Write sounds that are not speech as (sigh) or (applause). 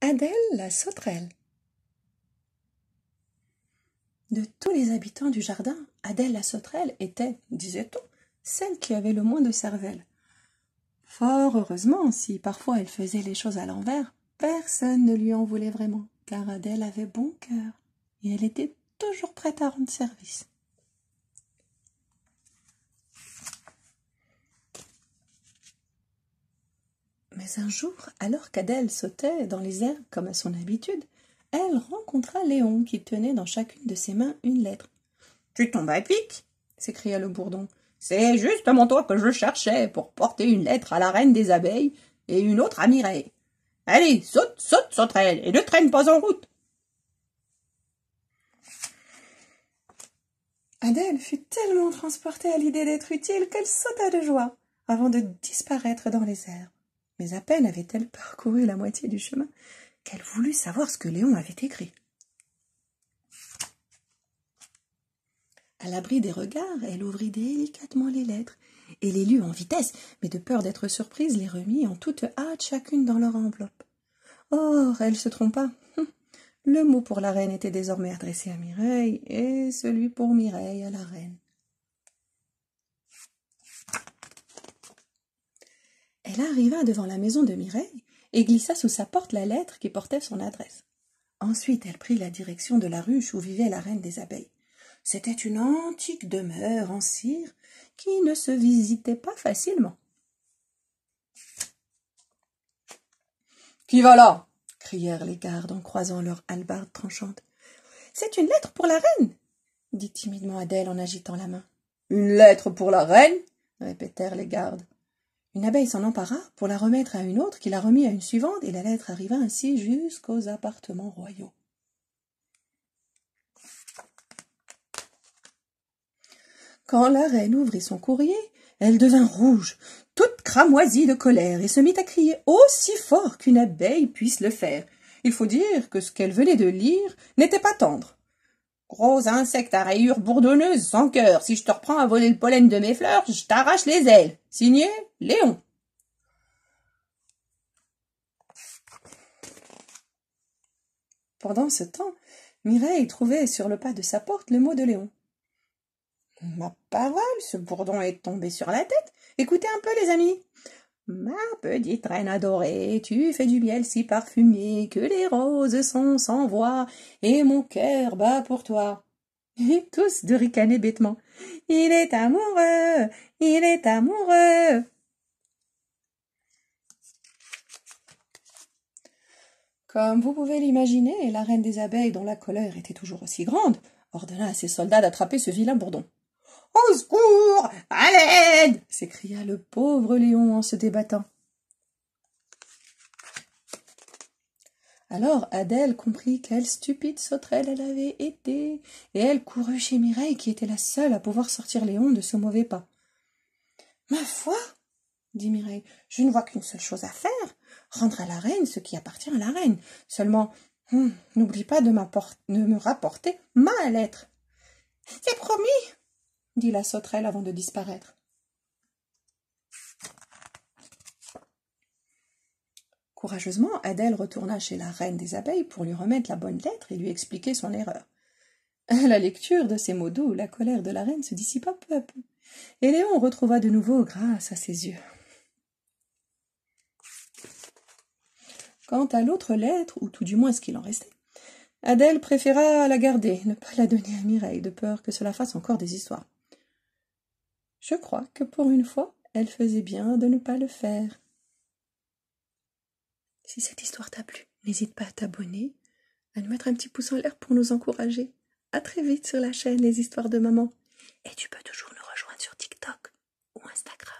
Adèle la sauterelle. De tous les habitants du jardin, Adèle la sauterelle était, disait-on, celle qui avait le moins de cervelle. Fort heureusement, si parfois elle faisait les choses à l'envers, personne ne lui en voulait vraiment, car Adèle avait bon cœur, et elle était toujours prête à rendre service. un jour, alors qu'Adèle sautait dans les airs comme à son habitude, elle rencontra Léon qui tenait dans chacune de ses mains une lettre. Tu tombes à pic s'écria le bourdon. C'est justement toi que je cherchais pour porter une lettre à la reine des abeilles et une autre à Mireille. Allez, saute, saute, saute-elle, et ne traîne pas en route. Adèle fut tellement transportée à l'idée d'être utile qu'elle sauta de joie avant de disparaître dans les airs. Mais à peine avait-elle parcouru la moitié du chemin qu'elle voulut savoir ce que Léon avait écrit. À l'abri des regards, elle ouvrit délicatement les lettres et les lut en vitesse, mais de peur d'être surprise, les remit en toute hâte chacune dans leur enveloppe. Or, elle se trompa. (laughs) Le mot pour la reine était désormais adressé à Mireille et celui pour Mireille à la reine. Elle arriva devant la maison de Mireille et glissa sous sa porte la lettre qui portait son adresse. Ensuite, elle prit la direction de la ruche où vivait la reine des abeilles. C'était une antique demeure en cire qui ne se visitait pas facilement. Qui va là crièrent les gardes en croisant leur hallebardes tranchante. « C'est une lettre pour la reine dit timidement Adèle en agitant la main. Une lettre pour la reine répétèrent les gardes. Une abeille s'en empara pour la remettre à une autre, qui la remit à une suivante, et la lettre arriva ainsi jusqu'aux appartements royaux. Quand la reine ouvrit son courrier, elle devint rouge, toute cramoisie de colère, et se mit à crier aussi fort qu'une abeille puisse le faire. Il faut dire que ce qu'elle venait de lire n'était pas tendre. Gros insecte à rayures bourdonneuses sans cœur, si je te reprends à voler le pollen de mes fleurs, je t'arrache les ailes. Signé Léon. Pendant ce temps, Mireille trouvait sur le pas de sa porte le mot de Léon. Ma parole, ce bourdon est tombé sur la tête. Écoutez un peu, les amis. Ma petite reine adorée, tu fais du miel si parfumé que les roses sont sans voix et mon cœur bat pour toi. Et tous de ricaner bêtement. Il est amoureux, il est amoureux. Comme vous pouvez l'imaginer, la reine des abeilles, dont la colère était toujours aussi grande, ordonna à ses soldats d'attraper ce vilain bourdon. Au secours À l'aide s'écria le pauvre Léon en se débattant. Alors Adèle comprit quelle stupide sauterelle elle avait été, et elle courut chez Mireille, qui était la seule à pouvoir sortir Léon de ce mauvais pas. Ma foi dit Mireille, je ne vois qu'une seule chose à faire rendre à la reine ce qui appartient à la reine. Seulement, hum, n'oublie pas de, de me rapporter ma lettre. C'est promis, dit la sauterelle avant de disparaître. Courageusement, Adèle retourna chez la reine des abeilles pour lui remettre la bonne lettre et lui expliquer son erreur. À la lecture de ces mots doux, la colère de la reine se dissipa peu à peu, et Léon retrouva de nouveau grâce à ses yeux. Quant à l'autre lettre, ou tout du moins ce qu'il en restait, Adèle préféra la garder, ne pas la donner à Mireille, de peur que cela fasse encore des histoires. Je crois que pour une fois, elle faisait bien de ne pas le faire. Si cette histoire t'a plu, n'hésite pas à t'abonner, à nous mettre un petit pouce en l'air pour nous encourager. À très vite sur la chaîne Les Histoires de Maman. Et tu peux toujours nous rejoindre sur TikTok ou Instagram.